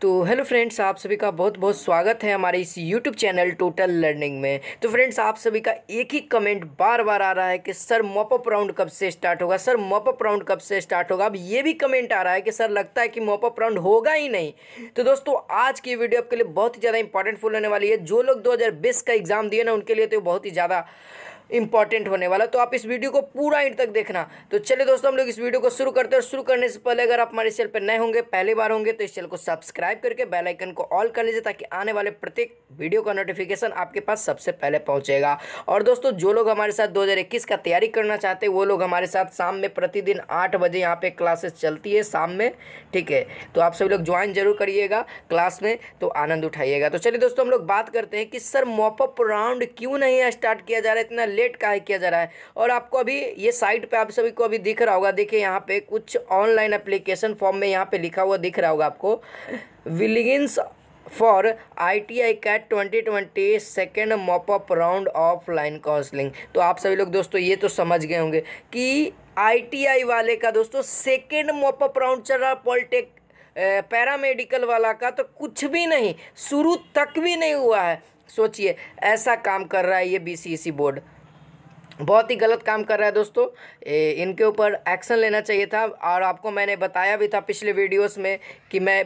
तो hello friends आप सभी का बहुत बहुत स्वागत है हमारे इस यूट्यूब चैनल टोटल लर्निंग में तो फ्रेंड्स आप सभी का एक ही कमेंट बार बार आ रहा है कि सर मॉपअप राउंड कब से स्टार्ट होगा सर मॉपअप राउंड कब से स्टार्ट होगा अब ये भी कमेंट आ रहा है कि सर लगता है कि मॉपअप राउंड होगा ही नहीं तो दोस्तों आज की वीडियो आपके लिए बहुत ही ज़्यादा इंपॉर्टेंट फुल होने वाली है जो लोग दो का एग्ज़ाम दिए ना उनके लिए तो बहुत ही ज़्यादा इंपॉर्टेंट होने वाला तो आप इस वीडियो को पूरा इंड तक देखना तो चलिए दोस्तों हम लोग इस वीडियो को शुरू करते हैं और शुरू करने से पहले अगर आप हमारे चैनल पर नए होंगे पहली बार होंगे तो इस चैनल को सब्सक्राइब करके बेलाइकन को ऑल कर लीजिए ताकि आने वाले प्रत्येक वीडियो का नोटिफिकेशन आपके पास सबसे पहले पहुँचेगा और दोस्तों जो लोग हमारे साथ दो का तैयारी करना चाहते हैं वो लोग हमारे साथ शाम में प्रतिदिन आठ बजे यहाँ पर क्लासेस चलती है शाम में ठीक है तो आप सभी लोग ज्वाइन जरूर करिएगा क्लास में तो आनंद उठाइएगा तो चलिए दोस्तों हम लोग बात करते हैं कि सर मॉपअप राउंड क्यों नहीं स्टार्ट किया जा रहा है इतना लेट का किया जा रहा है और आपको अभी ये साइट पे आप सभी को अभी दिख रहा होगा देखिए यहाँ पे कुछ ऑनलाइन एप्लीकेशन फॉर्म में यहाँ पे लिखा हुआ दिख रहा होगा आपको willingness for I T I CAT twenty twenty second mop up round offline counselling तो आप सभी लोग दोस्तों ये तो समझ गए होंगे कि आईटीआई वाले का दोस्तों सेकेंड मॉपअप राउंड चल रहा पॉलिटेक पैरामेडिकल वाला का तो कुछ भी नहीं शुरू तक भी नहीं हुआ है सोचिए ऐसा काम कर रहा है ये बीसीसी बोर्ड बहुत ही गलत काम कर रहा है दोस्तों ए, इनके ऊपर एक्शन लेना चाहिए था और आपको मैंने बताया भी था पिछले वीडियोस में कि मैं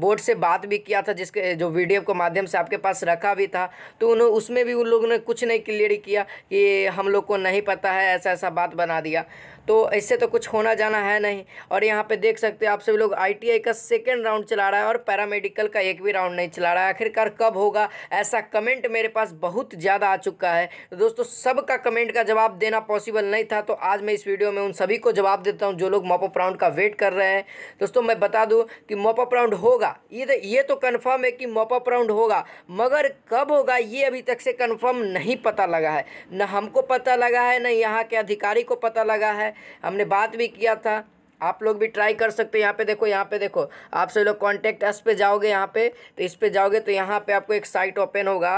बोर्ड से बात भी किया था जिसके जो वीडियो के माध्यम से आपके पास रखा भी था तो उन्हों उसमें भी उन लोगों ने कुछ नहीं क्लियर किया कि हम लोग को नहीं पता है ऐसा ऐसा बात बना दिया तो इससे तो कुछ होना जाना है नहीं और यहाँ पे देख सकते हैं आप सभी लोग आईटीआई का सेकेंड राउंड चला रहा है और पैरामेडिकल का एक भी राउंड नहीं चला रहा है आखिरकार कब होगा ऐसा कमेंट मेरे पास बहुत ज़्यादा आ चुका है तो दोस्तों सबका कमेंट का जवाब देना पॉसिबल नहीं था तो आज मैं इस वीडियो में उन सभी को जवाब देता हूँ जो लोग मॉपअप राउंड का वेट कर रहे हैं दोस्तों मैं बता दूँ कि मॉपअप राउंड होगा होगा ये तो ये तो कन्फर्म है कि मॉपअप राउंड होगा मगर कब होगा ये अभी तक से कन्फर्म नहीं पता लगा है न हमको पता लगा है न यहाँ के अधिकारी को पता लगा है हमने बात भी किया था आप लोग भी ट्राई कर सकते हैं यहाँ पे देखो यहाँ पे देखो आप सभी लोग कॉन्टैक्ट एस पे जाओगे यहाँ पे तो इस पे जाओगे तो यहाँ पे आपको एक साइट ओपन होगा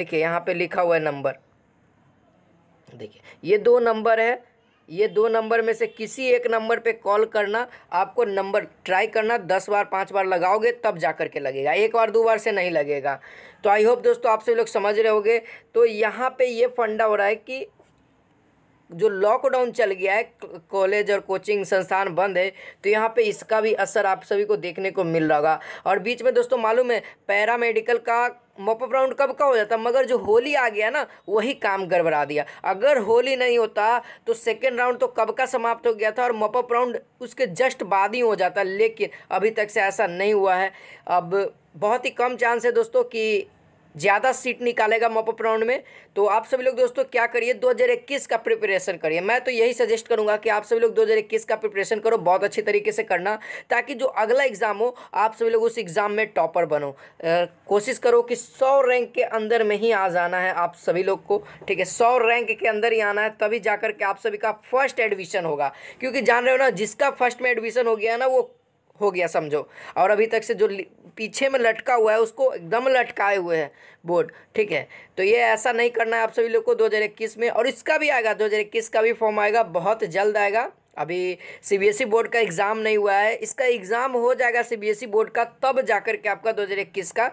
देखिए यहाँ पे लिखा हुआ है नंबर देखिए ये दो नंबर है ये दो नंबर में से किसी एक नंबर पे कॉल करना आपको नंबर ट्राई करना दस बार पाँच बार लगाओगे तब जा कर के लगेगा एक बार दो बार से नहीं लगेगा तो आई होप दोस्तों आप सभी लोग समझ रहे होगे तो यहाँ पे ये फंडा हो रहा है कि जो लॉकडाउन चल गया है कॉलेज और कोचिंग संस्थान बंद है तो यहाँ पे इसका भी असर आप सभी को देखने को मिल रहा होगा और बीच में दोस्तों मालूम है पैरामेडिकल का मॉपअप राउंड कब का हो जाता मगर जो होली आ गया ना वही काम गड़बड़ा दिया अगर होली नहीं होता तो सेकेंड राउंड तो कब का समाप्त हो गया था और मॉपअप राउंड उसके जस्ट बाद ही हो जाता लेकिन अभी तक से ऐसा नहीं हुआ है अब बहुत ही कम चांस है दोस्तों कि ज़्यादा सीट निकालेगा मॉपअप राउंड में तो आप सभी लोग दोस्तों क्या करिए 2021 का प्रिपरेशन करिए मैं तो यही सजेस्ट करूंगा कि आप सभी लोग 2021 का प्रिपरेशन करो बहुत अच्छे तरीके से करना ताकि जो अगला एग्ज़ाम हो आप सभी लोग उस एग्ज़ाम में टॉपर बनो कोशिश करो कि सौ रैंक के अंदर में ही आ जाना है आप सभी लोग को ठीक है सौ रैंक के अंदर ही आना है तभी जा के आप सभी का फर्स्ट एडमिशन होगा क्योंकि जान रहे हो ना जिसका फर्स्ट में एडमिशन हो गया ना वो हो गया समझो और अभी तक से जो पीछे में लटका हुआ है उसको एकदम लटकाए हुए है बोर्ड ठीक है तो ये ऐसा नहीं करना है आप सभी लोग को 2021 में और इसका भी आएगा 2021 का भी फॉर्म आएगा बहुत जल्द आएगा अभी सीबीएसई e बोर्ड का एग्ज़ाम नहीं हुआ है इसका एग्ज़ाम हो जाएगा सीबीएसई e बोर्ड का तब जा कर के आपका 2021 का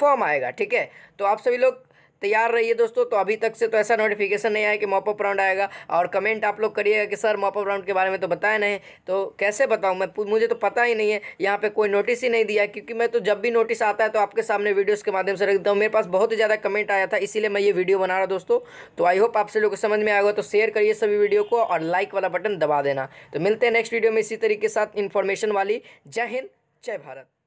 फॉर्म आएगा ठीक है तो आप सभी लोग तैयार रहिए दोस्तों तो अभी तक से तो ऐसा नोटिफिकेशन नहीं आया कि मॉपअप राउंड आएगा और कमेंट आप लोग करिएगा कि सर मॉपअप राउंड के बारे में तो बताया नहीं तो कैसे बताऊँ मैं मुझे तो पता ही नहीं है यहाँ पर कोई नोटिस ही नहीं दिया क्योंकि मैं तो जब भी नोटिस आता है तो आपके सामने वीडियोज़ के माध्यम से रख देता हूँ मेरे पास बहुत ही ज़्यादा कमेंट आया था इसीलिए मैं ये वीडियो बना रहा दोस्तों तो आई होप आपसे लोग को समझ में आएगा तो शेयर करिए सभी वीडियो को और लाइक वाला बटन दबा देना तो मिलते हैं नेक्स्ट वीडियो में इसी तरीके के साथ इन्फॉर्मेशन वाली जय हिंद जय भारत